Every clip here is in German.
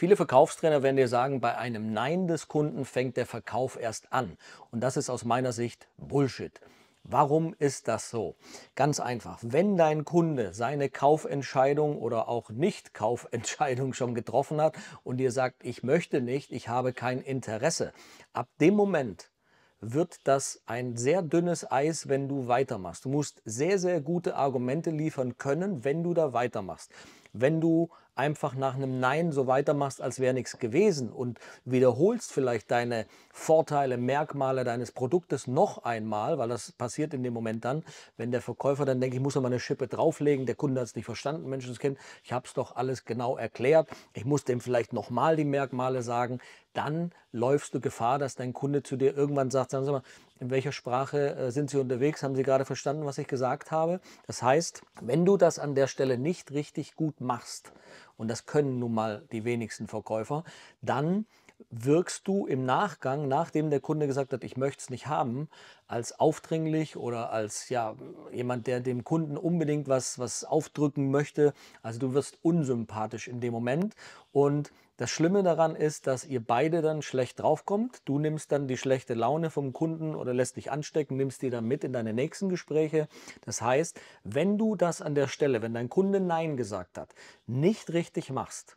Viele Verkaufstrainer werden dir sagen, bei einem Nein des Kunden fängt der Verkauf erst an. Und das ist aus meiner Sicht Bullshit. Warum ist das so? Ganz einfach, wenn dein Kunde seine Kaufentscheidung oder auch Nicht-Kaufentscheidung schon getroffen hat und dir sagt, ich möchte nicht, ich habe kein Interesse, ab dem Moment wird das ein sehr dünnes Eis, wenn du weitermachst. Du musst sehr, sehr gute Argumente liefern können, wenn du da weitermachst wenn du einfach nach einem Nein so weitermachst, als wäre nichts gewesen und wiederholst vielleicht deine Vorteile, Merkmale deines Produktes noch einmal, weil das passiert in dem Moment dann, wenn der Verkäufer dann denkt, ich muss noch mal eine Schippe drauflegen, der Kunde hat es nicht verstanden, Menschenskind, ich habe es doch alles genau erklärt, ich muss dem vielleicht nochmal die Merkmale sagen, dann läufst du Gefahr, dass dein Kunde zu dir irgendwann sagt, sagen Sie mal, in welcher Sprache äh, sind Sie unterwegs? Haben Sie gerade verstanden, was ich gesagt habe? Das heißt, wenn du das an der Stelle nicht richtig gut machst, und das können nun mal die wenigsten Verkäufer, dann wirkst du im Nachgang, nachdem der Kunde gesagt hat, ich möchte es nicht haben, als aufdringlich oder als ja, jemand, der dem Kunden unbedingt was, was aufdrücken möchte. Also du wirst unsympathisch in dem Moment. Und das Schlimme daran ist, dass ihr beide dann schlecht draufkommt. Du nimmst dann die schlechte Laune vom Kunden oder lässt dich anstecken, nimmst die dann mit in deine nächsten Gespräche. Das heißt, wenn du das an der Stelle, wenn dein Kunde Nein gesagt hat, nicht richtig machst,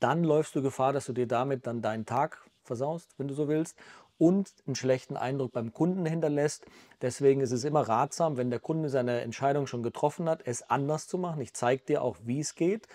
dann läufst du Gefahr, dass du dir damit dann deinen Tag versaust, wenn du so willst, und einen schlechten Eindruck beim Kunden hinterlässt. Deswegen ist es immer ratsam, wenn der Kunde seine Entscheidung schon getroffen hat, es anders zu machen. Ich zeige dir auch, wie es geht.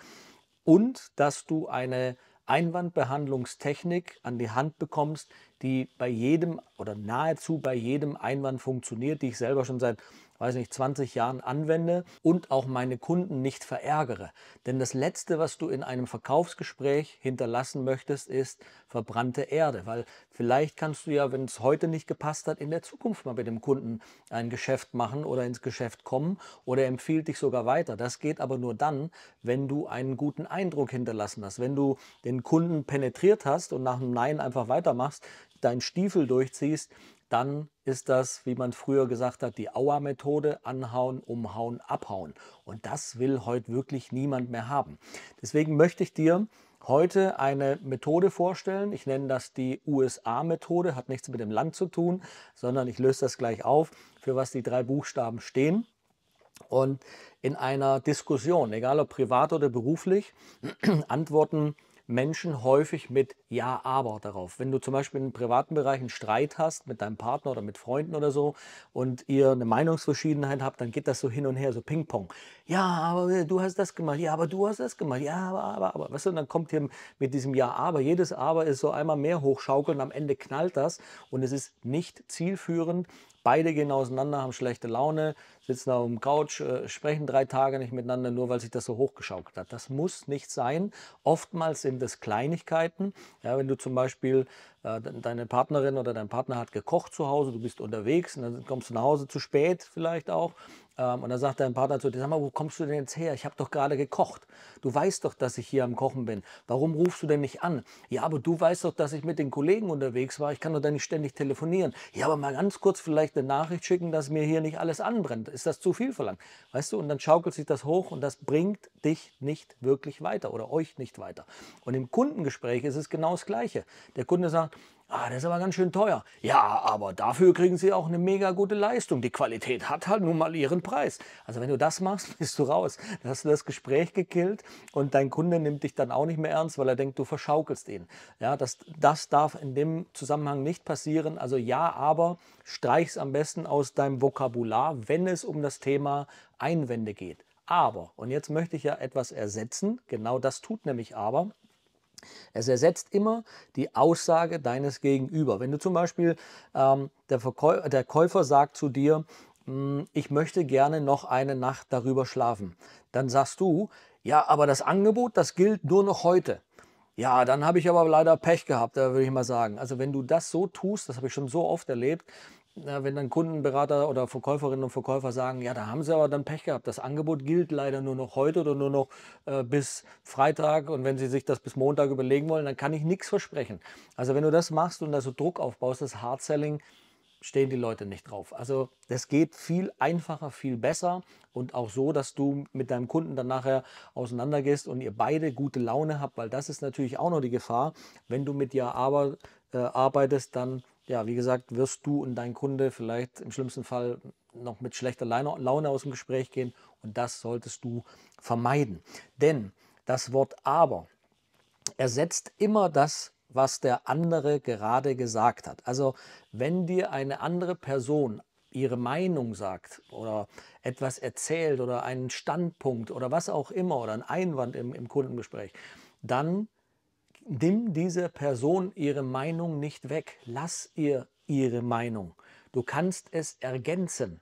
Und dass du eine Einwandbehandlungstechnik an die Hand bekommst, die bei jedem oder nahezu bei jedem Einwand funktioniert, die ich selber schon seit weiß nicht, 20 Jahren anwende und auch meine Kunden nicht verärgere. Denn das Letzte, was du in einem Verkaufsgespräch hinterlassen möchtest, ist verbrannte Erde. Weil vielleicht kannst du ja, wenn es heute nicht gepasst hat, in der Zukunft mal mit dem Kunden ein Geschäft machen oder ins Geschäft kommen oder empfiehlt dich sogar weiter. Das geht aber nur dann, wenn du einen guten Eindruck hinterlassen hast. Wenn du den Kunden penetriert hast und nach einem Nein einfach weitermachst, deinen Stiefel durchziehst, dann ist das, wie man früher gesagt hat, die Auer-Methode, anhauen, umhauen, abhauen. Und das will heute wirklich niemand mehr haben. Deswegen möchte ich dir heute eine Methode vorstellen. Ich nenne das die USA-Methode, hat nichts mit dem Land zu tun, sondern ich löse das gleich auf, für was die drei Buchstaben stehen. Und in einer Diskussion, egal ob privat oder beruflich, antworten Menschen häufig mit Ja, aber darauf. Wenn du zum Beispiel im privaten Bereich einen Streit hast mit deinem Partner oder mit Freunden oder so und ihr eine Meinungsverschiedenheit habt, dann geht das so hin und her, so Ping-Pong. Ja, aber du hast das gemacht. Ja, aber du hast das gemacht. Ja, aber, aber, aber. Weißt du, und dann kommt hier mit diesem Ja, aber. Jedes Aber ist so einmal mehr hochschaukeln. Am Ende knallt das und es ist nicht zielführend Beide gehen auseinander, haben schlechte Laune, sitzen auf dem Couch, äh, sprechen drei Tage nicht miteinander, nur weil sich das so hochgeschaukelt hat. Das muss nicht sein. Oftmals sind es Kleinigkeiten. Ja, wenn du zum Beispiel äh, deine Partnerin oder dein Partner hat gekocht zu Hause, du bist unterwegs und dann kommst du nach Hause zu spät vielleicht auch. Ähm, und dann sagt dein Partner zu dir, sag mal, wo kommst du denn jetzt her? Ich habe doch gerade gekocht. Du weißt doch, dass ich hier am Kochen bin. Warum rufst du denn nicht an? Ja, aber du weißt doch, dass ich mit den Kollegen unterwegs war. Ich kann doch da nicht ständig telefonieren. Ja, aber mal ganz kurz vielleicht eine Nachricht schicken, dass mir hier nicht alles anbrennt. Ist das zu viel verlangt? Weißt du, und dann schaukelt sich das hoch und das bringt dich nicht wirklich weiter oder euch nicht weiter. Und im Kundengespräch ist es genau das Gleiche. Der Kunde sagt, Ah, das ist aber ganz schön teuer. Ja, aber dafür kriegen sie auch eine mega gute Leistung. Die Qualität hat halt nun mal ihren Preis. Also wenn du das machst, bist du raus. Dann hast du das Gespräch gekillt und dein Kunde nimmt dich dann auch nicht mehr ernst, weil er denkt, du verschaukelst ihn. Ja, das, das darf in dem Zusammenhang nicht passieren. Also ja, aber streich es am besten aus deinem Vokabular, wenn es um das Thema Einwände geht. Aber, und jetzt möchte ich ja etwas ersetzen, genau das tut nämlich aber, es ersetzt immer die Aussage deines Gegenüber. Wenn du zum Beispiel ähm, der, Verkäu der Käufer sagt zu dir, hm, ich möchte gerne noch eine Nacht darüber schlafen, dann sagst du, ja, aber das Angebot, das gilt nur noch heute. Ja, dann habe ich aber leider Pech gehabt, da äh, würde ich mal sagen. Also wenn du das so tust, das habe ich schon so oft erlebt, na, wenn dann Kundenberater oder Verkäuferinnen und Verkäufer sagen, ja, da haben sie aber dann Pech gehabt. Das Angebot gilt leider nur noch heute oder nur noch äh, bis Freitag. Und wenn sie sich das bis Montag überlegen wollen, dann kann ich nichts versprechen. Also wenn du das machst und da so Druck aufbaust, das Hard Selling, stehen die Leute nicht drauf. Also das geht viel einfacher, viel besser und auch so, dass du mit deinem Kunden dann nachher auseinandergehst und ihr beide gute Laune habt, weil das ist natürlich auch noch die Gefahr, wenn du mit ihr aber, äh, arbeitest, dann ja, wie gesagt, wirst du und dein Kunde vielleicht im schlimmsten Fall noch mit schlechter Laune aus dem Gespräch gehen und das solltest du vermeiden. Denn das Wort aber ersetzt immer das, was der andere gerade gesagt hat. Also wenn dir eine andere Person ihre Meinung sagt oder etwas erzählt oder einen Standpunkt oder was auch immer oder einen Einwand im, im Kundengespräch, dann Nimm dieser Person ihre Meinung nicht weg. Lass ihr ihre Meinung. Du kannst es ergänzen.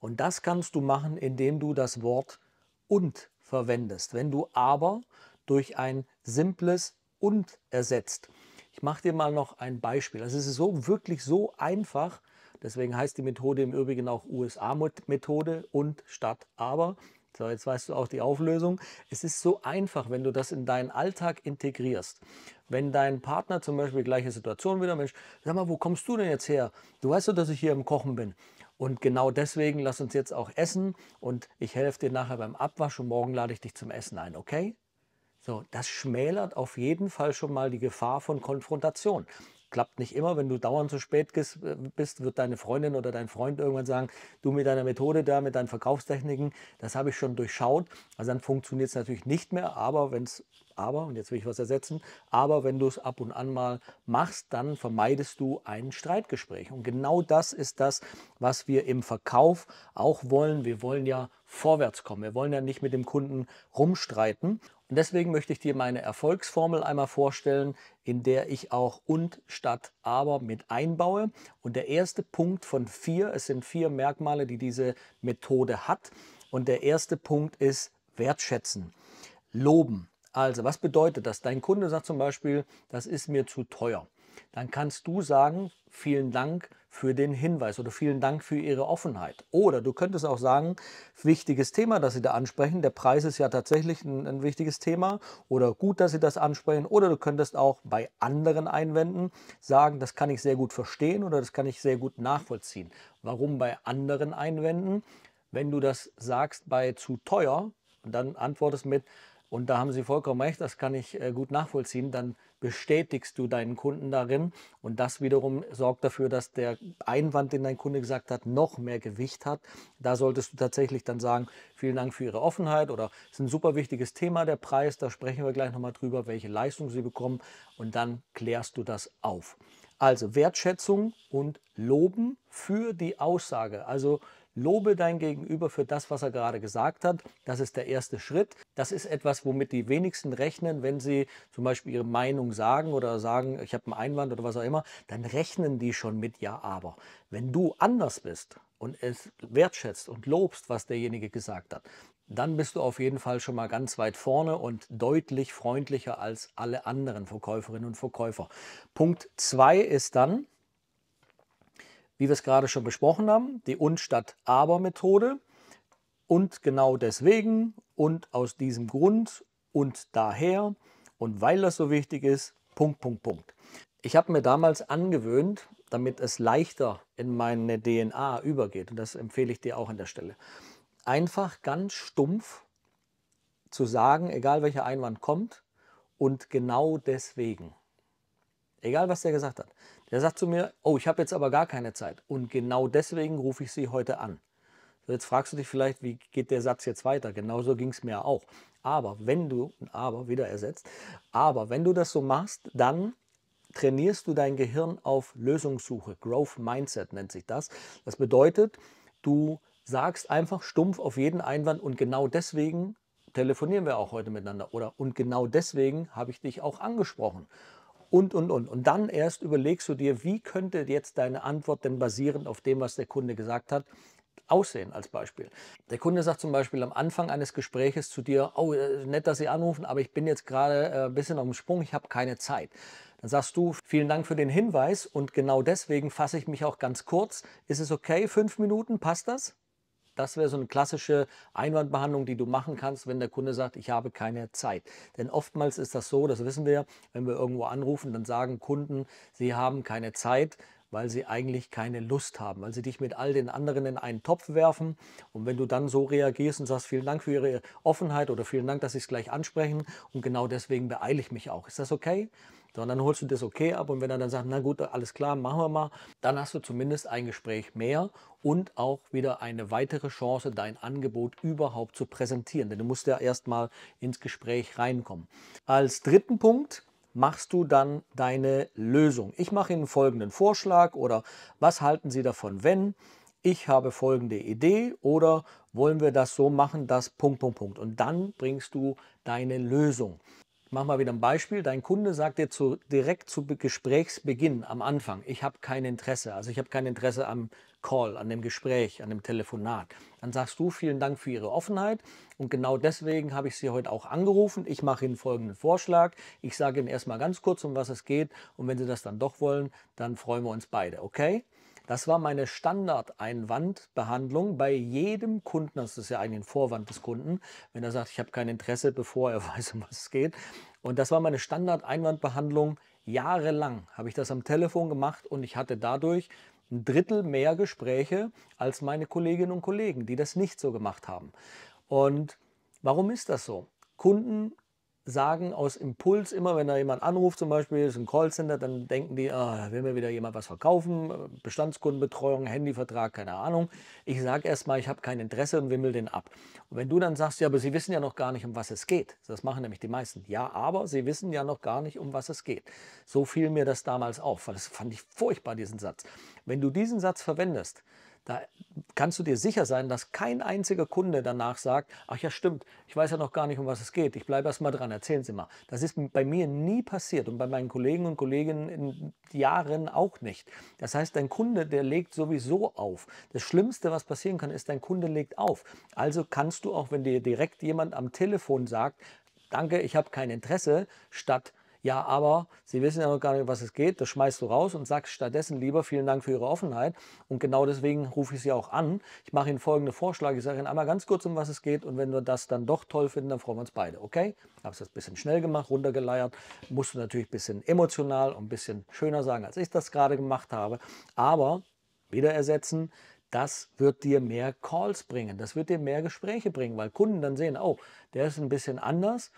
Und das kannst du machen, indem du das Wort und verwendest. Wenn du aber durch ein simples und ersetzt. Ich mache dir mal noch ein Beispiel. Also es ist so wirklich so einfach. Deswegen heißt die Methode im Übrigen auch USA-Methode und statt aber. So, jetzt weißt du auch die Auflösung. Es ist so einfach, wenn du das in deinen Alltag integrierst. Wenn dein Partner zum Beispiel gleiche Situation wieder, Mensch, sag mal, wo kommst du denn jetzt her? Du weißt doch, dass ich hier im Kochen bin. Und genau deswegen lass uns jetzt auch essen und ich helfe dir nachher beim Abwasch und morgen lade ich dich zum Essen ein, okay? So, das schmälert auf jeden Fall schon mal die Gefahr von Konfrontation klappt nicht immer. Wenn du dauernd zu spät bist, wird deine Freundin oder dein Freund irgendwann sagen, du mit deiner Methode da, mit deinen Verkaufstechniken, das habe ich schon durchschaut. Also dann funktioniert es natürlich nicht mehr, aber wenn es aber, und jetzt will ich was ersetzen, aber wenn du es ab und an mal machst, dann vermeidest du ein Streitgespräch. Und genau das ist das, was wir im Verkauf auch wollen. Wir wollen ja vorwärts kommen. Wir wollen ja nicht mit dem Kunden rumstreiten. Und deswegen möchte ich dir meine Erfolgsformel einmal vorstellen, in der ich auch und statt aber mit einbaue. Und der erste Punkt von vier, es sind vier Merkmale, die diese Methode hat. Und der erste Punkt ist wertschätzen, loben. Also was bedeutet das? Dein Kunde sagt zum Beispiel, das ist mir zu teuer dann kannst du sagen, vielen Dank für den Hinweis oder vielen Dank für Ihre Offenheit. Oder du könntest auch sagen, wichtiges Thema, das Sie da ansprechen. Der Preis ist ja tatsächlich ein, ein, wichtiges Thema oder gut, dass Sie das ansprechen. Oder du könntest auch bei anderen Einwänden sagen, das kann ich sehr gut verstehen oder das kann ich sehr gut nachvollziehen. Warum bei anderen Einwänden? Wenn du das sagst bei zu teuer, dann antwortest mit, und da haben Sie vollkommen recht, das kann ich äh, gut nachvollziehen. Dann bestätigst du deinen Kunden darin und das wiederum sorgt dafür, dass der Einwand, den dein Kunde gesagt hat, noch mehr Gewicht hat. Da solltest du tatsächlich dann sagen, vielen Dank für Ihre Offenheit oder es ist ein super wichtiges Thema, der Preis, da sprechen wir gleich nochmal drüber, welche Leistung Sie bekommen und dann klärst du das auf. Also Wertschätzung und Loben für die Aussage. Also Lobe dein Gegenüber für das, was er gerade gesagt hat. Das ist der erste Schritt. Das ist etwas, womit die wenigsten rechnen, wenn sie zum Beispiel ihre Meinung sagen oder sagen, ich habe einen Einwand oder was auch immer. Dann rechnen die schon mit Ja, aber. Wenn du anders bist und es wertschätzt und lobst, was derjenige gesagt hat, dann bist du auf jeden Fall schon mal ganz weit vorne und deutlich freundlicher als alle anderen Verkäuferinnen und Verkäufer. Punkt 2 ist dann, wie wir es gerade schon besprochen haben, die und statt aber Methode. Und genau deswegen und aus diesem Grund und daher und weil das so wichtig ist, Punkt, Punkt, Punkt. Ich habe mir damals angewöhnt, damit es leichter in meine DNA übergeht, und das empfehle ich dir auch an der Stelle, einfach ganz stumpf zu sagen, egal welcher Einwand kommt, und genau deswegen. Egal, was der gesagt hat. Der sagt zu mir, oh, ich habe jetzt aber gar keine Zeit. Und genau deswegen rufe ich Sie heute an. jetzt fragst du dich vielleicht, wie geht der Satz jetzt weiter? Genauso ging es mir auch. Aber wenn du, aber wieder ersetzt, aber wenn du das so machst, dann trainierst du dein Gehirn auf Lösungssuche. Growth Mindset nennt sich das. Das bedeutet, du sagst einfach stumpf auf jeden Einwand und genau deswegen telefonieren wir auch heute miteinander oder und genau deswegen habe ich dich auch angesprochen und, und, und. Und dann erst überlegst du dir, wie könnte jetzt deine Antwort denn basierend auf dem, was der Kunde gesagt hat, aussehen als Beispiel. Der Kunde sagt zum Beispiel am Anfang eines Gespräches zu dir, oh, äh, nett, dass Sie anrufen, aber ich bin jetzt gerade äh, ein bisschen auf dem Sprung, ich habe keine Zeit. Dann sagst du, vielen Dank für den Hinweis und genau deswegen fasse ich mich auch ganz kurz. Ist es okay, fünf Minuten, passt das? das wäre so eine klassische Einwandbehandlung, die du machen kannst, wenn der Kunde sagt, ich habe keine Zeit. Denn oftmals ist das so, das wissen wir, wenn wir irgendwo anrufen, dann sagen Kunden, sie haben keine Zeit weil sie eigentlich keine Lust haben, weil sie dich mit all den anderen in einen Topf werfen. Und wenn du dann so reagierst und sagst, vielen Dank für Ihre Offenheit oder vielen Dank, dass Sie es gleich ansprechen und genau deswegen beeile ich mich auch. Ist das okay? sondern dann holst du das okay ab und wenn er dann sagt, na gut, alles klar, machen wir mal, dann hast du zumindest ein Gespräch mehr und auch wieder eine weitere Chance, dein Angebot überhaupt zu präsentieren, denn du musst ja erstmal ins Gespräch reinkommen. Als dritten Punkt machst du dann deine Lösung. Ich mache Ihnen folgenden Vorschlag oder was halten Sie davon, wenn ich habe folgende Idee oder wollen wir das so machen, dass Punkt, Punkt, Punkt. Und dann bringst du deine Lösung mach mal wieder ein Beispiel. Dein Kunde sagt dir zu, direkt zu Gesprächsbeginn am Anfang, ich habe kein Interesse. Also ich habe kein Interesse am Call, an dem Gespräch, an dem Telefonat. Dann sagst du vielen Dank für Ihre Offenheit und genau deswegen habe ich Sie heute auch angerufen. Ich mache Ihnen folgenden Vorschlag. Ich sage Ihnen erstmal ganz kurz, um was es geht und wenn Sie das dann doch wollen, dann freuen wir uns beide, okay? Das war meine Standardeinwandbehandlung bei jedem Kunden. Also, das ist ja eigentlich ein Vorwand des Kunden, wenn er sagt, ich habe kein Interesse, bevor er weiß, um was es geht. Und das war meine Standardeinwandbehandlung. Jahrelang habe ich das am Telefon gemacht und ich hatte dadurch ein Drittel mehr Gespräche als meine Kolleginnen und Kollegen, die das nicht so gemacht haben. Und warum ist das so? Kunden sagen aus Impuls immer, wenn da jemand anruft, zum Beispiel ist ein Callcenter, dann denken die, ah, da will mir wieder jemand was verkaufen, Bestandskundenbetreuung, Handyvertrag, keine Ahnung. Ich sage erstmal, ich habe kein Interesse und wimmel den ab. Und wenn du dann sagst, ja, aber sie wissen ja noch gar nicht, um was es geht. Das machen nämlich die meisten. Ja, aber sie wissen ja noch gar nicht, um was es geht. So fiel mir das damals auf, weil das fand ich furchtbar, diesen Satz. Wenn du diesen Satz verwendest, da kannst du dir sicher sein, dass kein einziger Kunde danach sagt, ach ja stimmt, ich weiß ja noch gar nicht, um was es geht, ich bleibe erst mal dran, erzählen Sie mal. Das ist bei mir nie passiert und bei meinen Kollegen und Kolleginnen in Jahren auch nicht. Das heißt, dein Kunde, der legt sowieso auf. Das Schlimmste, was passieren kann, ist, dein Kunde legt auf. Also kannst du auch, wenn dir direkt jemand am Telefon sagt, danke, ich habe kein Interesse, statt ja, aber Sie wissen ja noch gar nicht, was es geht. Das schmeißt du raus und sagst stattdessen lieber vielen Dank für Ihre Offenheit. Und genau deswegen rufe ich Sie auch an. Ich mache Ihnen folgende Vorschläge. Ich sage Ihnen einmal ganz kurz, um was es geht. Und wenn wir das dann doch toll finden, dann freuen wir uns beide. Okay? Habe es das ein bisschen schnell gemacht, runtergeleiert. Musst du natürlich ein bisschen emotional und ein bisschen schöner sagen, als ich das gerade gemacht habe. Aber wieder ersetzen. Das wird dir mehr Calls bringen, das wird dir mehr Gespräche bringen, weil Kunden dann sehen, oh, der ist ein bisschen anders,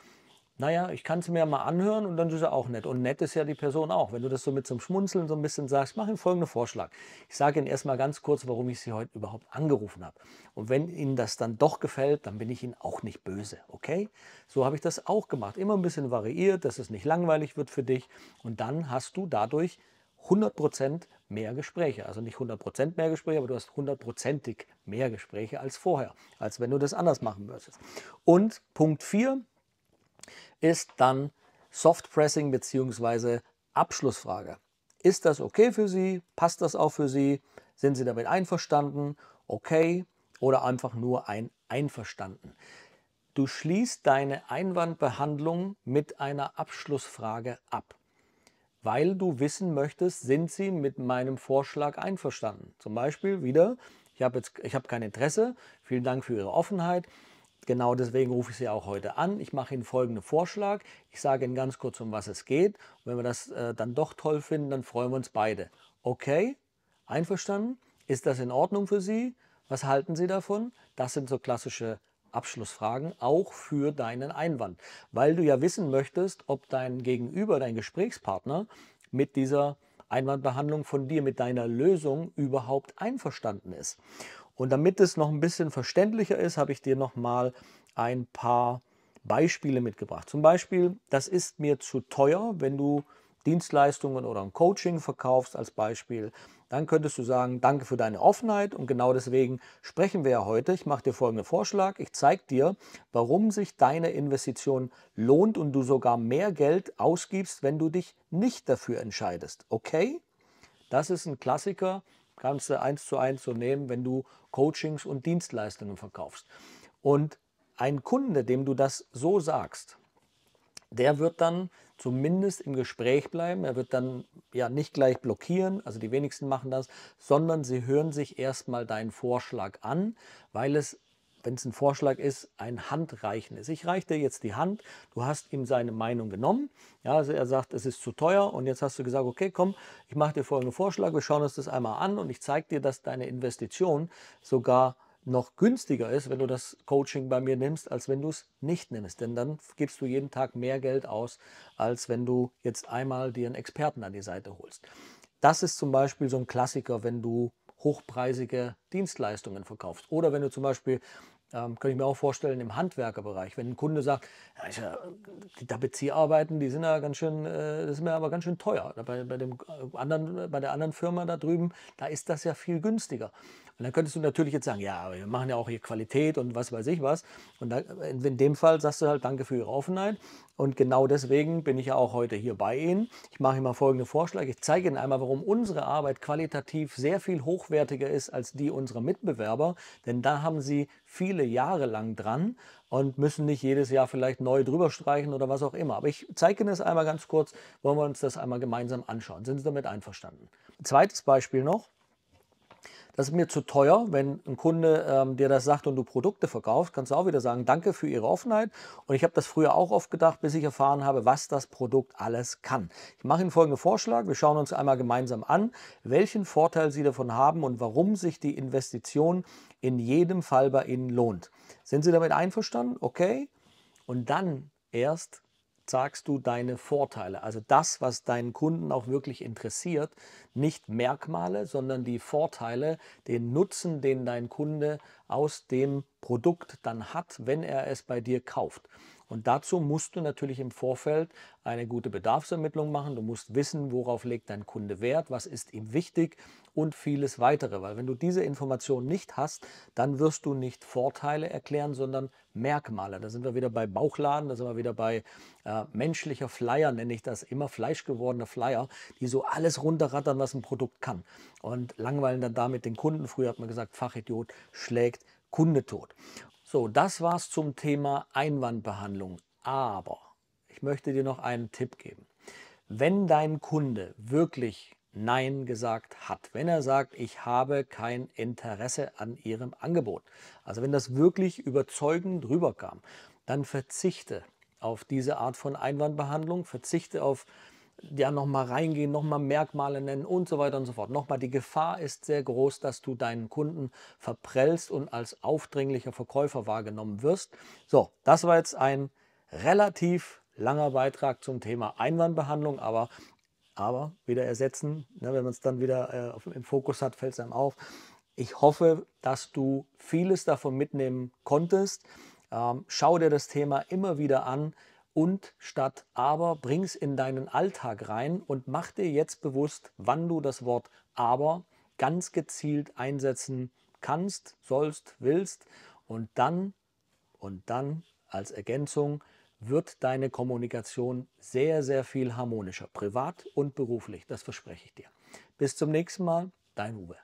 naja, ich kann es mir mal anhören und dann ist er auch nett. Und nett ist ja die Person auch. Wenn du das so mit zum Schmunzeln so ein bisschen sagst, mach ihm folgenden Vorschlag. Ich sage Ihnen erstmal ganz kurz, warum ich Sie heute überhaupt angerufen habe. Und wenn Ihnen das dann doch gefällt, dann bin ich Ihnen auch nicht böse, okay? So habe ich das auch gemacht. Immer ein bisschen variiert, dass es nicht langweilig wird für dich. Und dann hast du dadurch 100% mehr Gespräche. Also nicht 100% mehr Gespräche, aber du hast hundertprozentig mehr Gespräche als vorher, als wenn du das anders machen würdest. Und Punkt 4, ist dann Soft Pressing bzw. Abschlussfrage. Ist das okay für Sie? Passt das auch für Sie? Sind Sie damit einverstanden? Okay oder einfach nur ein Einverstanden. Du schließt deine Einwandbehandlung mit einer Abschlussfrage ab, weil du wissen möchtest, sind Sie mit meinem Vorschlag einverstanden? Zum Beispiel wieder, ich habe jetzt, ich habe kein Interesse. Vielen Dank für Ihre Offenheit. Genau deswegen rufe ich Sie auch heute an. Ich mache Ihnen folgenden Vorschlag. Ich sage Ihnen ganz kurz, um was es geht. Und wenn wir das äh, dann doch toll finden, dann freuen wir uns beide. Okay? Einverstanden? Ist das in Ordnung für Sie? Was halten Sie davon? Das sind so klassische Abschlussfragen, auch für deinen Einwand. Weil du ja wissen möchtest, ob dein Gegenüber, dein Gesprächspartner mit dieser Einwandbehandlung von dir, mit deiner Lösung überhaupt einverstanden ist. Und damit es noch ein bisschen verständlicher ist, habe ich dir nochmal ein paar Beispiele mitgebracht. Zum Beispiel, das ist mir zu teuer, wenn du Dienstleistungen oder ein Coaching verkaufst als Beispiel, dann könntest du sagen, danke für deine Offenheit und genau deswegen sprechen wir ja heute. Ich mache dir folgenden Vorschlag, ich zeige dir, warum sich deine Investition lohnt und du sogar mehr Geld ausgibst, wenn du dich nicht dafür entscheidest. Okay? Das ist ein Klassiker, Kannst du eins zu eins so nehmen, wenn du Coachings und Dienstleistungen verkaufst. Und ein Kunde, dem du das so sagst, der wird dann zumindest im Gespräch bleiben. Er wird dann ja nicht gleich blockieren, also die wenigsten machen das, sondern sie hören sich erstmal deinen Vorschlag an, weil es wenn es ein Vorschlag ist, ein Handreichen ist. Ich reiche dir jetzt die Hand, du hast ihm seine Meinung genommen. Ja, also er sagt, es ist zu teuer und jetzt hast du gesagt, okay, komm, ich mache dir folgenden Vorschlag, wir schauen uns das einmal an und ich zeige dir, dass deine Investition sogar noch günstiger ist, wenn du das Coaching bei mir nimmst, als wenn du es nicht nimmst. Denn dann gibst du jeden Tag mehr Geld aus, als wenn du jetzt einmal dir einen Experten an die Seite holst. Das ist zum Beispiel so ein Klassiker, wenn du hochpreisige Dienstleistungen verkaufst. Oder wenn du zum Beispiel ähm, könnte ich mir auch vorstellen im Handwerkerbereich. Wenn ein Kunde sagt, ja, ich, äh, da Bezieharbeiten, die sind ja ganz schön, äh, das ist mir aber ganz schön teuer. Bei, bei, dem äh, anderen, bei der anderen Firma da drüben, da ist das ja viel günstiger. Und dann könntest du natürlich jetzt sagen, ja, wir machen ja auch hier Qualität und was weiß ich was. Und da, äh, in dem Fall sagst du halt, danke für Ihre Offenheit. Und genau deswegen bin ich ja auch heute hier bei Ihnen. Ich mache Ihnen mal folgende Vorschläge. Ich zeige Ihnen einmal, warum unsere Arbeit qualitativ sehr viel hochwertiger ist als die unserer Mitbewerber. Denn da haben Sie viele viele Jahre lang dran und müssen nicht jedes Jahr vielleicht neu drüber streichen oder was auch immer. Aber ich zeige Ihnen das einmal ganz kurz, wollen wir uns das einmal gemeinsam anschauen. Sind Sie damit einverstanden? Zweites Beispiel noch. Das ist mir zu teuer, wenn ein Kunde ähm, dir das sagt und du Produkte verkaufst, kannst du auch wieder sagen, danke für Ihre Offenheit. Und ich habe das früher auch oft gedacht, bis ich erfahren habe, was das Produkt alles kann. Ich mache Ihnen folgenden Vorschlag. Wir schauen uns einmal gemeinsam an, welchen Vorteil Sie davon haben und warum sich die Investition in jedem Fall bei Ihnen lohnt. Sind Sie damit einverstanden? Okay. Und dann erst sagst du deine Vorteile, also das, was deinen Kunden auch wirklich interessiert, nicht Merkmale, sondern die Vorteile, den Nutzen, den dein Kunde aus dem Produkt dann hat, wenn er es bei dir kauft. Und dazu musst du natürlich im Vorfeld eine gute Bedarfsermittlung machen. Du musst wissen, worauf legt dein Kunde Wert, was ist ihm wichtig und vieles weitere. Weil wenn du diese Informationen nicht hast, dann wirst du nicht Vorteile erklären, sondern Merkmale. Da sind wir wieder bei Bauchladen, da sind wir wieder bei äh, menschlicher Flyer, nenne ich das, immer fleischgewordene Flyer, die so alles runterrattern, was ein Produkt kann. Und langweilen dann damit den Kunden. Früher hat man gesagt, Fachidiot schlägt Kunde tot. So, das war's zum Thema Einwandbehandlung. Aber ich möchte dir noch einen Tipp geben. Wenn dein Kunde wirklich Nein gesagt hat, wenn er sagt, ich habe kein Interesse an Ihrem Angebot, also wenn das wirklich überzeugend rüberkam, dann verzichte auf diese Art von Einwandbehandlung, verzichte auf ja nochmal reingehen, nochmal Merkmale nennen und so weiter und so fort. Nochmal, die Gefahr ist sehr groß, dass du deinen Kunden verprellst und als aufdringlicher Verkäufer wahrgenommen wirst. So, das war jetzt ein relativ langer Beitrag zum Thema Einwandbehandlung, aber, aber wieder ersetzen, ne, wenn man es dann wieder äh, im Fokus hat, fällt es einem auf. Ich hoffe, dass du vieles davon mitnehmen konntest. Ähm, schau dir das Thema immer wieder an und statt aber bring es in deinen Alltag rein und mach dir jetzt bewusst, wann du das Wort aber ganz gezielt einsetzen kannst, sollst, willst und dann und dann als Ergänzung wird deine Kommunikation sehr, sehr viel harmonischer, privat und beruflich, das verspreche ich dir. Bis zum nächsten Mal, dein Uwe.